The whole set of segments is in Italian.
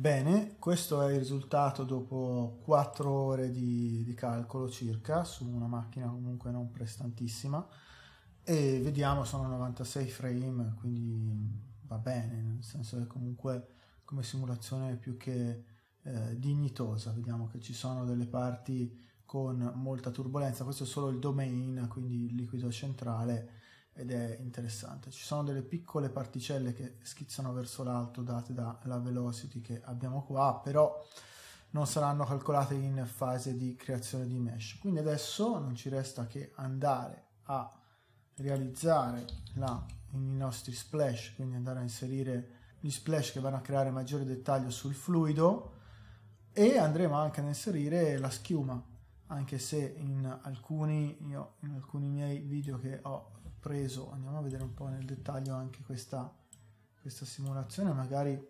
Bene, questo è il risultato dopo 4 ore di, di, calcolo circa su una macchina comunque non prestantissima e vediamo sono 96 frame quindi va bene, nel senso che comunque come simulazione è più che eh, dignitosa, vediamo che ci sono delle parti con molta turbolenza, questo è solo il domain quindi il liquido centrale ed è interessante. Ci sono delle piccole particelle che schizzano verso l'alto date dalla velocity che abbiamo qua, però non saranno calcolate in fase di creazione di mesh. Quindi adesso non ci resta che andare a realizzare la, i nostri splash, quindi andare a inserire gli splash che vanno a creare maggiore dettaglio sul fluido e andremo anche ad inserire la schiuma anche se in alcuni, io, in alcuni miei video che ho preso, andiamo a vedere un po' nel dettaglio anche questa, questa simulazione, magari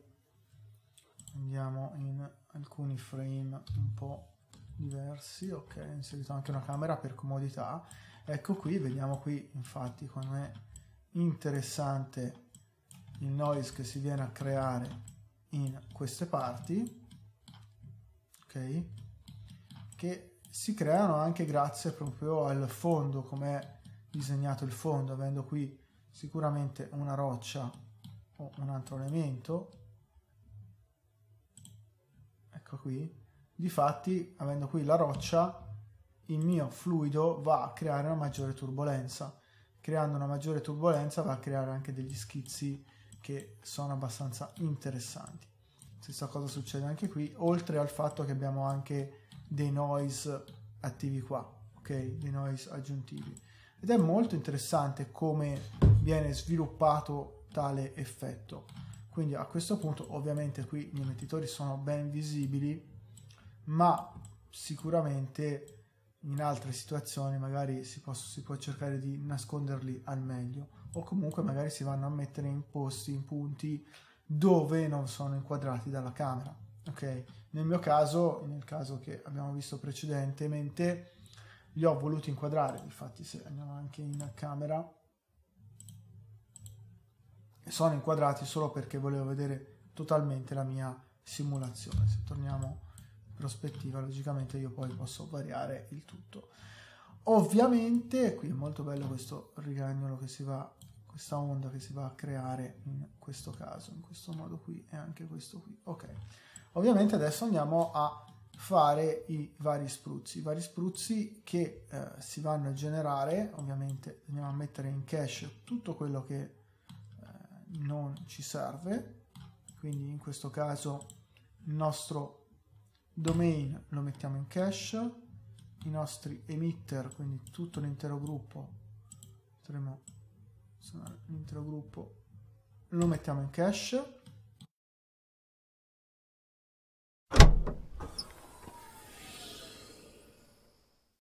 andiamo in alcuni frame un po' diversi, ok, ho inserito anche una camera per comodità, ecco qui, vediamo qui infatti come è interessante il noise che si viene a creare in queste parti, ok, che si creano anche grazie proprio al fondo, come disegnato il fondo avendo qui sicuramente una roccia o un altro elemento ecco qui difatti avendo qui la roccia il mio fluido va a creare una maggiore turbolenza creando una maggiore turbolenza va a creare anche degli schizzi che sono abbastanza interessanti stessa cosa succede anche qui oltre al fatto che abbiamo anche dei noise attivi qua ok dei noise aggiuntivi ed è molto interessante come viene sviluppato tale effetto. Quindi a questo punto ovviamente qui gli emettitori sono ben visibili, ma sicuramente in altre situazioni magari si, può, si può cercare di nasconderli al meglio o comunque magari si vanno a mettere in posti, in punti dove non sono inquadrati dalla camera. Ok, nel mio caso, nel caso che abbiamo visto precedentemente, li ho voluti inquadrare, infatti se andiamo anche in camera, sono inquadrati solo perché volevo vedere totalmente la mia simulazione. Se torniamo in prospettiva, logicamente io poi posso variare il tutto. Ovviamente, qui è molto bello questo rigagnolo che si va, questa onda che si va a creare in questo caso, in questo modo qui e anche questo qui. Ok, ovviamente adesso andiamo a fare i vari spruzzi, i vari spruzzi che eh, si vanno a generare, ovviamente andiamo a mettere in cache tutto quello che eh, non ci serve, quindi in questo caso il nostro domain lo mettiamo in cache, i nostri emitter, quindi tutto l'intero gruppo, potremmo l'intero gruppo lo mettiamo in cache